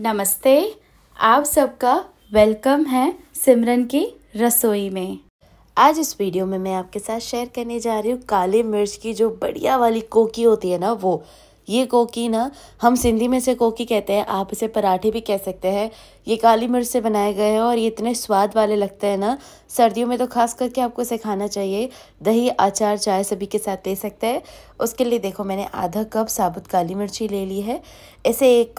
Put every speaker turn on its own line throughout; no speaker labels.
नमस्ते आप सबका वेलकम है सिमरन की रसोई में आज इस वीडियो में मैं आपके साथ शेयर करने जा रही हूँ काली मिर्च की जो बढ़िया वाली कोकी होती है ना वो ये कोकी ना हम सिंधी में से कोकी कहते हैं आप इसे पराठे भी कह सकते हैं ये काली मिर्च से बनाए गए हैं और ये इतने स्वाद वाले लगते हैं ना सर्दियों में तो खास करके आपको इसे खाना चाहिए दही अचार चाय सभी के साथ दे सकते हैं उसके लिए देखो मैंने आधा कप साबुत काली मिर्ची ले ली है इसे एक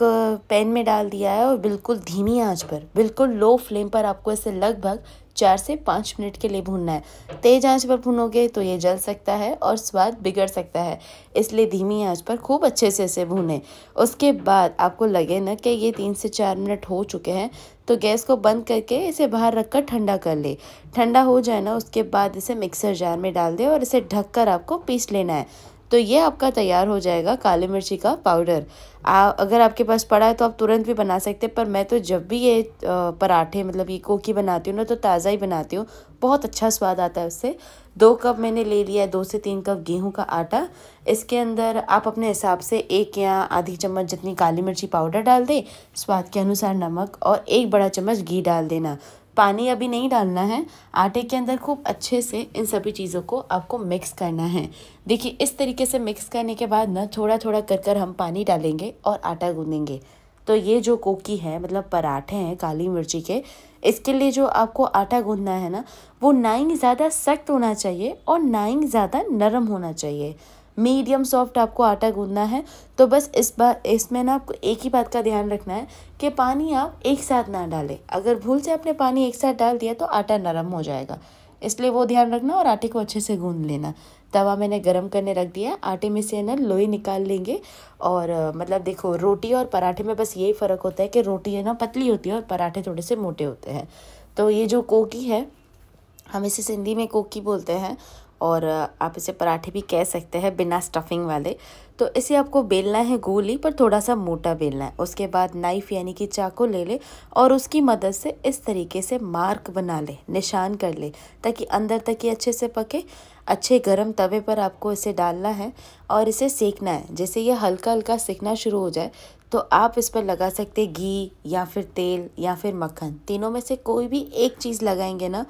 पैन में डाल दिया है और बिल्कुल धीमी आँच पर बिल्कुल लो फ्लेम पर आपको इसे लगभग चार से पाँच मिनट के लिए भूनना है तेज़ आंच पर भूनोगे तो ये जल सकता है और स्वाद बिगड़ सकता है इसलिए धीमी आंच पर खूब अच्छे से इसे भूने उसके बाद आपको लगे ना कि ये तीन से चार मिनट हो चुके हैं तो गैस को बंद करके इसे बाहर रखकर ठंडा कर ले ठंडा हो जाए ना उसके बाद इसे मिक्सर जार में डाल दे और इसे ढककर आपको पीस लेना है तो ये आपका तैयार हो जाएगा काली मिर्ची का पाउडर आ, अगर आपके पास पड़ा है तो आप तुरंत भी बना सकते हैं पर मैं तो जब भी ये पराठे मतलब ये कोकी बनाती हूँ ना तो ताज़ा ही बनाती हूँ बहुत अच्छा स्वाद आता है उससे दो कप मैंने ले लिया है दो से तीन कप गेहूं का आटा इसके अंदर आप अपने हिसाब से एक या आधी चम्मच जितनी काली मिर्ची पाउडर डाल दें स्वाद के अनुसार नमक और एक बड़ा चम्मच घी डाल देना पानी अभी नहीं डालना है आटे के अंदर खूब अच्छे से इन सभी चीज़ों को आपको मिक्स करना है देखिए इस तरीके से मिक्स करने के बाद ना थोड़ा थोड़ा कर कर हम पानी डालेंगे और आटा गूंदेंगे तो ये जो कोकी है मतलब पराठे हैं काली मिर्ची के इसके लिए जो आपको आटा गूंदना है ना वो ना ही ज़्यादा सख्त होना चाहिए और ना ही ज़्यादा नरम होना चाहिए मीडियम सॉफ्ट आपको आटा गूंदना है तो बस इस बात इसमें ना आपको एक ही बात का ध्यान रखना है कि पानी आप एक साथ ना डालें अगर भूल से आपने पानी एक साथ डाल दिया तो आटा नरम हो जाएगा इसलिए वो ध्यान रखना और आटे को अच्छे से गूंद लेना तवा मैंने गरम करने रख दिया आटे में से ना लोई निकाल लेंगे और मतलब देखो रोटी और पराठे में बस यही फ़र्क होता है कि रोटी है ना पतली होती है और पराठे थोड़े से मोटे होते हैं तो ये जो कोकी है हम इसे सिंधी में कोकी बोलते हैं और आप इसे पराठे भी कह सकते हैं बिना स्टफिंग वाले तो इसे आपको बेलना है गोली पर थोड़ा सा मोटा बेलना है उसके बाद नाइफ़ यानी कि चाकू ले ले और उसकी मदद से इस तरीके से मार्क बना ले निशान कर ले ताकि अंदर तक ही अच्छे से पके अच्छे गरम तवे पर आपको इसे डालना है और इसे सेकना है जैसे ये हल्का हल्का सेकना शुरू हो जाए तो आप इस पर लगा सकते घी या फिर तेल या फिर मक्खन तीनों में से कोई भी एक चीज़ लगाएंगे ना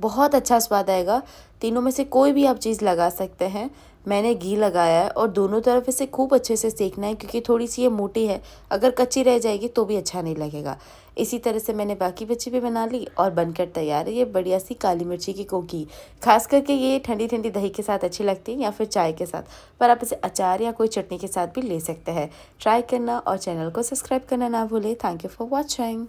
बहुत अच्छा स्वाद आएगा तीनों में से कोई भी आप चीज़ लगा सकते हैं मैंने घी लगाया है और दोनों तरफ इसे खूब अच्छे से सेकना है क्योंकि थोड़ी सी ये मोटी है अगर कच्ची रह जाएगी तो भी अच्छा नहीं लगेगा इसी तरह से मैंने बाकी बच्ची भी बना ली और बनकर तैयार है ये बढ़िया सी काली मिर्ची की कोकी खास करके ये ठंडी ठंडी दही के साथ अच्छी लगती है या फिर चाय के साथ पर आप इसे अचार या कोई चटनी के साथ भी ले सकते हैं ट्राई करना और चैनल को सब्सक्राइब करना ना भूलें थैंक यू फॉर वॉचिंग